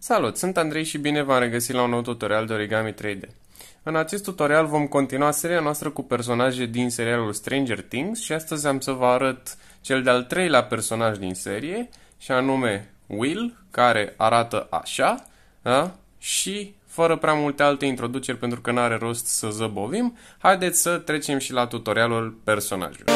Salut, sunt Andrei și bine v-am regăsit la un nou tutorial de Origami 3D. În acest tutorial vom continua seria noastră cu personaje din serialul Stranger Things și astăzi am să vă arăt cel de-al treilea personaj din serie și anume Will, care arată așa da? și fără prea multe alte introduceri pentru că nu are rost să zăbovim, haideți să trecem și la tutorialul personajului.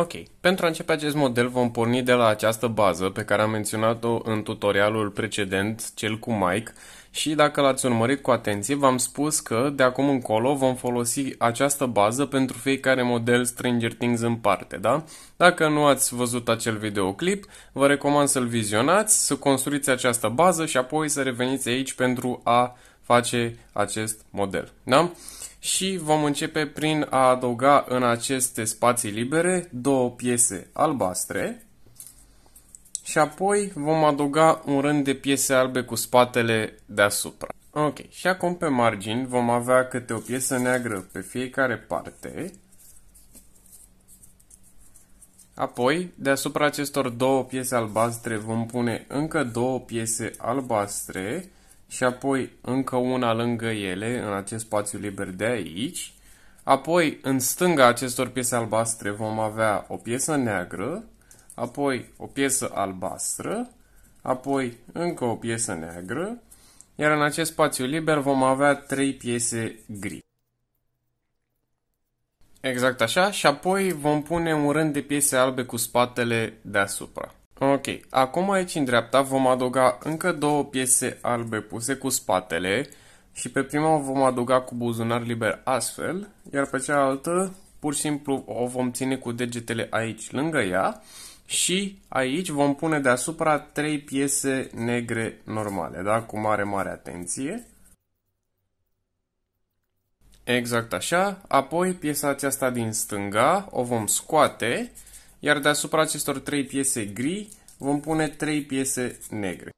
Ok, pentru a începe acest model vom porni de la această bază pe care am menționat-o în tutorialul precedent, cel cu Mike, și dacă l-ați urmărit cu atenție, v-am spus că de acum încolo vom folosi această bază pentru fiecare model Stranger Things în parte, da? Dacă nu ați văzut acel videoclip, vă recomand să-l vizionați, să construiți această bază și apoi să reveniți aici pentru a face acest model, da? și vom începe prin a adăuga în aceste spații libere două piese albastre și apoi vom adăuga un rând de piese albe cu spatele deasupra. Ok, și acum pe margini vom avea câte o piesă neagră pe fiecare parte. Apoi, deasupra acestor două piese albastre vom pune încă două piese albastre și apoi încă una lângă ele, în acest spațiu liber de aici. Apoi, în stânga acestor piese albastre vom avea o piesă neagră, apoi o piesă albastră, apoi încă o piesă neagră, iar în acest spațiu liber vom avea trei piese gri. Exact așa, și apoi vom pune un rând de piese albe cu spatele deasupra acum aici în dreapta vom adăuga încă două piese albe puse cu spatele și pe prima o vom adăuga cu buzunar liber astfel, iar pe cealaltă pur și simplu o vom ține cu degetele aici lângă ea și aici vom pune deasupra trei piese negre normale, da? cu mare, mare atenție. Exact așa, apoi piesa aceasta din stânga o vom scoate, iar deasupra acestor trei piese gri vom pune 3 piese negre.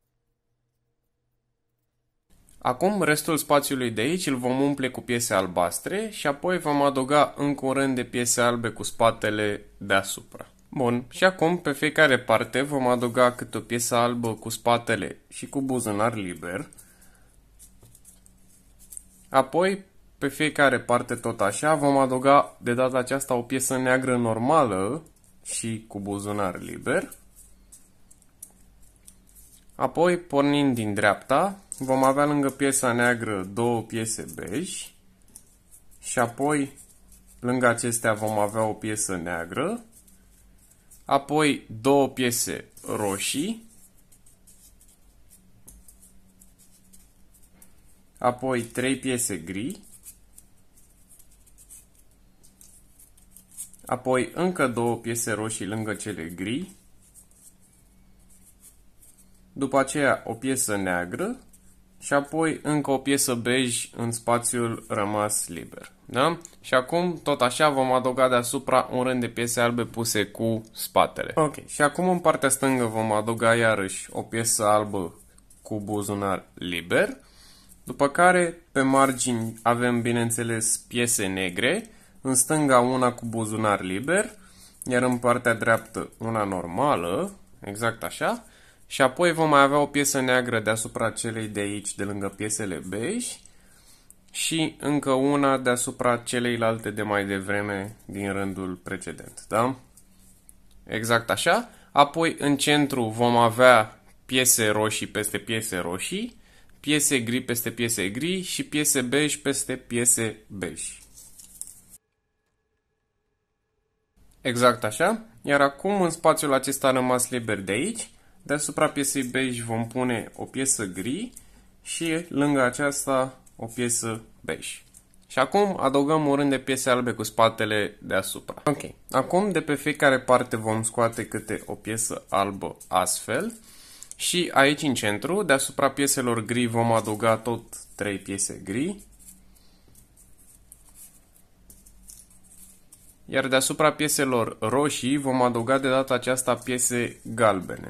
Acum restul spațiului de aici îl vom umple cu piese albastre și apoi vom adăuga încă un rând de piese albe cu spatele deasupra. Bun, și acum pe fiecare parte vom adăuga câte o piesă albă cu spatele și cu buzunar liber. Apoi, pe fiecare parte tot așa, vom adăuga de data aceasta o piesă neagră normală și cu buzunar liber. Apoi, pornind din dreapta, vom avea lângă piesa neagră două piese bej și apoi lângă acestea vom avea o piesă neagră, apoi două piese roșii, apoi trei piese gri, apoi încă două piese roșii lângă cele gri, după aceea o piesă neagră și apoi încă o piesă bej în spațiul rămas liber. Da? Și acum, tot așa, vom adăuga deasupra un rând de piese albe puse cu spatele. Ok, și acum în partea stângă vom adăuga iarăși o piesă albă cu buzunar liber, după care pe margini avem, bineînțeles, piese negre, în stânga una cu buzunar liber, iar în partea dreaptă una normală, exact așa, și apoi vom mai avea o piesă neagră deasupra celei de aici, de lângă piesele bej și încă una deasupra celeilalte de mai devreme din rândul precedent, da? Exact așa. Apoi în centru vom avea piese roșii peste piese roșii, piese gri peste piese gri și piese bej peste piese bej. Exact așa. Iar acum în spațiul acesta rămas liber de aici, Deasupra piesei bej vom pune o piesă gri și lângă aceasta o piesă bej. Și acum adăugăm un rând de piese albe cu spatele deasupra. Ok, acum de pe fiecare parte vom scoate câte o piesă albă astfel și aici în centru, deasupra pieselor gri vom adăuga tot 3 piese gri. Iar deasupra pieselor roșii vom adăuga de data aceasta piese galbene.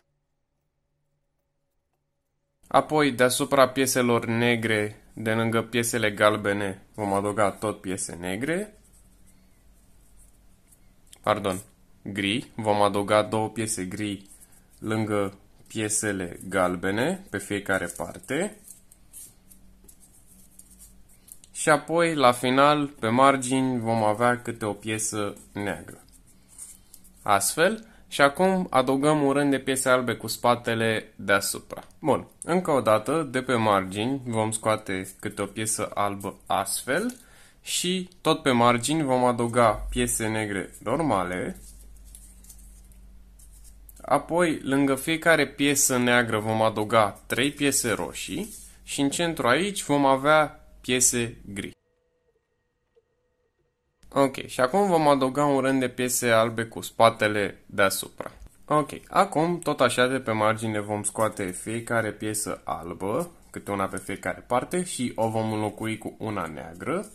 Apoi, deasupra pieselor negre, de lângă piesele galbene, vom adăuga tot piese negre. Pardon, gri. Vom adăuga două piese gri lângă piesele galbene pe fiecare parte. Și apoi, la final, pe margini, vom avea câte o piesă neagră. Astfel, și acum adăugăm un rând de piese albe cu spatele deasupra. Bun, încă o dată, de pe margini vom scoate câte o piesă albă astfel și tot pe margini vom adăuga piese negre normale. Apoi, lângă fiecare piesă neagră vom adăuga 3 piese roșii și în centru aici vom avea piese gri. Ok, și acum vom adăuga un rând de piese albe cu spatele deasupra. Ok, acum tot așa de pe margine vom scoate fiecare piesă albă, câte una pe fiecare parte și o vom înlocui cu una neagră.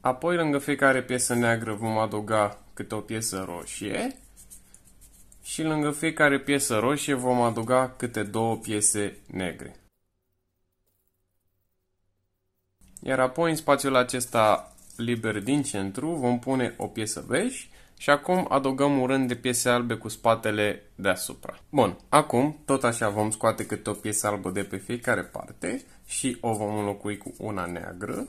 Apoi lângă fiecare piesă neagră vom adăuga câte o piesă roșie și lângă fiecare piesă roșie vom adăuga câte două piese negre. Iar apoi în spațiul acesta liber din centru vom pune o piesă beige și acum adăugăm un rând de piese albe cu spatele deasupra. Bun, acum tot așa vom scoate câte o piesă albă de pe fiecare parte și o vom înlocui cu una neagră.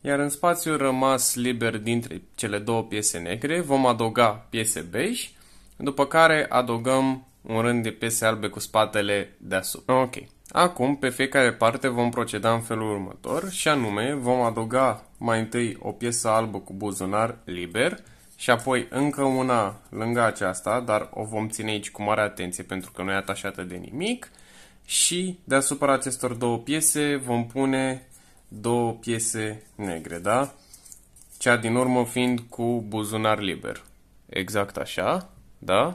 Iar în spațiul rămas liber dintre cele două piese negre vom adăuga piese beige, după care adăugăm un rând de piese albe cu spatele deasupra. Ok, Acum, pe fiecare parte vom proceda în felul următor și anume vom adăuga mai întâi o piesă albă cu buzunar liber și apoi încă una lângă aceasta, dar o vom ține aici cu mare atenție pentru că nu e atașată de nimic și deasupra acestor două piese vom pune două piese negre, da? Cea din urmă fiind cu buzunar liber. Exact așa, da?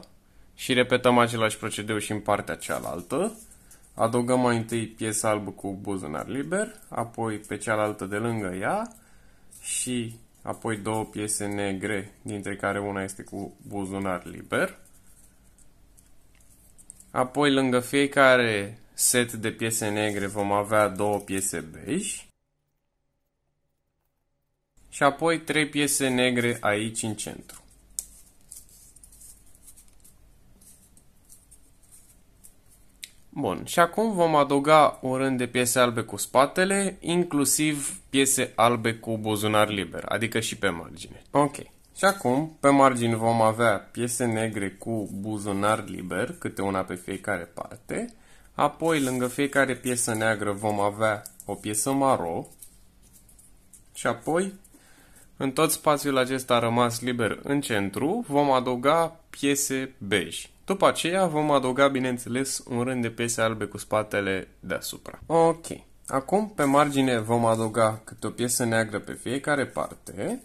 Și repetăm același procedeu și în partea cealaltă. Adăugăm mai întâi piesa albă cu buzunar liber, apoi pe cealaltă de lângă ea și apoi două piese negre, dintre care una este cu buzunar liber. Apoi lângă fiecare set de piese negre vom avea două piese bej. Și apoi trei piese negre aici în centru. Bun, și acum vom adăuga un rând de piese albe cu spatele, inclusiv piese albe cu buzunar liber, adică și pe margine. Ok. Și acum, pe margini vom avea piese negre cu buzunar liber, câte una pe fiecare parte. Apoi, lângă fiecare piesă neagră vom avea o piesă maro. Și apoi, în tot spațiul acesta rămas liber în centru, vom adăuga piese bej. După aceea vom adăuga, bineînțeles, un rând de piese albe cu spatele deasupra. Ok. Acum, pe margine, vom adăuga câte o piesă neagră pe fiecare parte.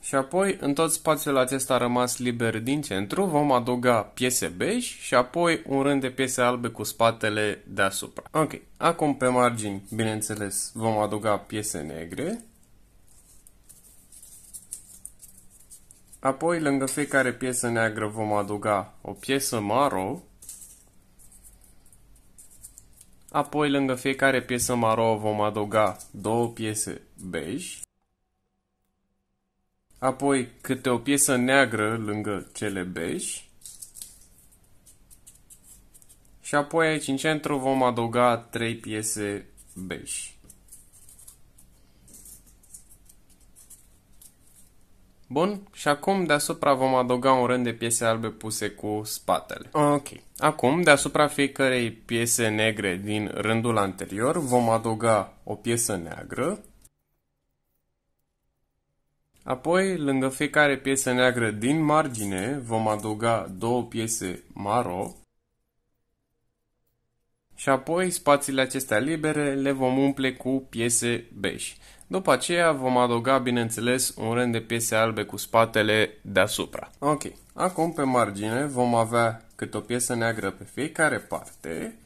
Și apoi, în tot spațiul acesta rămas liber din centru, vom adăuga piese bej și apoi un rând de piese albe cu spatele deasupra. Ok, acum pe margini, bineînțeles, vom adăuga piese negre. Apoi, lângă fiecare piesă neagră vom adăuga o piesă maro. Apoi, lângă fiecare piesă maro vom adăuga două piese bej. Apoi, câte o piesă neagră lângă cele bej. Și apoi aici în centru vom adăuga trei piese bej. Bun, și acum deasupra vom adăuga un rând de piese albe puse cu spatele. Ok. Acum, deasupra fiecarei piese negre din rândul anterior, vom adăuga o piesă neagră. Apoi, lângă fiecare piesă neagră din margine, vom adăuga două piese maro și apoi spațiile acestea libere le vom umple cu piese beige. După aceea vom adăuga, bineînțeles, un rând de piese albe cu spatele deasupra. Ok, acum pe margine vom avea câte o piesă neagră pe fiecare parte,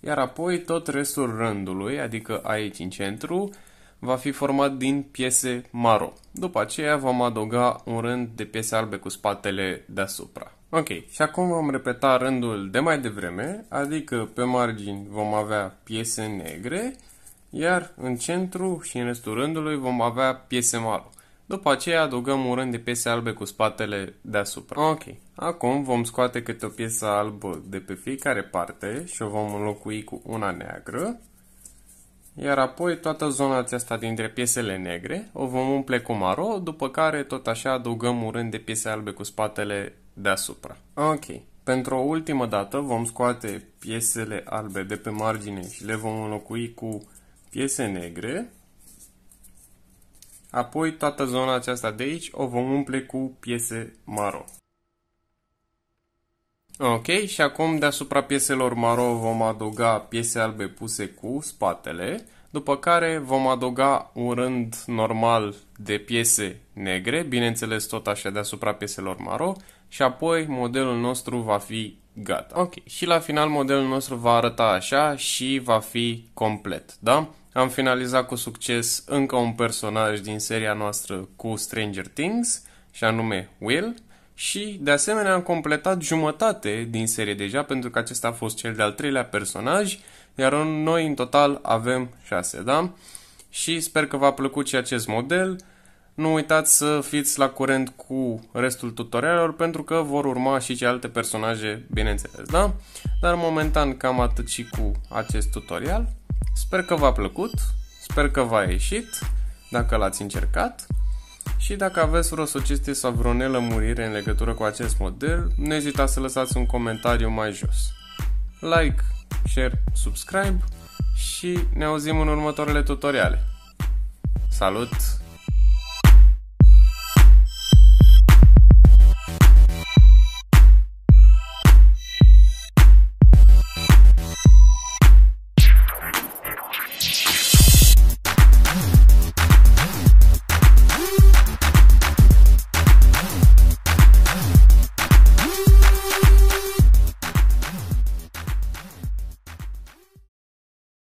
iar apoi tot restul rândului, adică aici în centru, va fi format din piese maro. După aceea vom adăuga un rând de piese albe cu spatele deasupra. Ok, și acum vom repeta rândul de mai devreme, adică pe margini vom avea piese negre, iar în centru și în restul rândului vom avea piese maro. După aceea adăugăm un rând de piese albe cu spatele deasupra. Ok, acum vom scoate câte o piesă albă de pe fiecare parte și o vom înlocui cu una neagră iar apoi toată zona aceasta dintre piesele negre o vom umple cu maro, după care tot așa adăugăm un rând de piese albe cu spatele deasupra. Ok, pentru o ultimă dată vom scoate piesele albe de pe margine și le vom înlocui cu piese negre. Apoi toată zona aceasta de aici o vom umple cu piese maro. Ok, și acum deasupra pieselor maro vom adăuga piese albe puse cu spatele, după care vom adăuga un rând normal de piese negre, bineînțeles tot așa deasupra pieselor maro, și apoi modelul nostru va fi gata. Ok, și la final modelul nostru va arăta așa și va fi complet, da? Am finalizat cu succes încă un personaj din seria noastră cu Stranger Things, și anume Will, și, de asemenea, am completat jumătate din serie deja, pentru că acesta a fost cel de-al treilea personaj, iar noi în total avem 6, da? Și sper că v-a plăcut și acest model. Nu uitați să fiți la curent cu restul tutorialelor, pentru că vor urma și ce alte personaje, bineînțeles, da? Dar momentan cam atât și cu acest tutorial. Sper că v-a plăcut, sper că v-a ieșit, dacă l-ați încercat și dacă aveți vreo sugestie sau vreo nelămurire în legătură cu acest model, nu ezitați să lăsați un comentariu mai jos. Like, share, subscribe și ne auzim în următoarele tutoriale. Salut!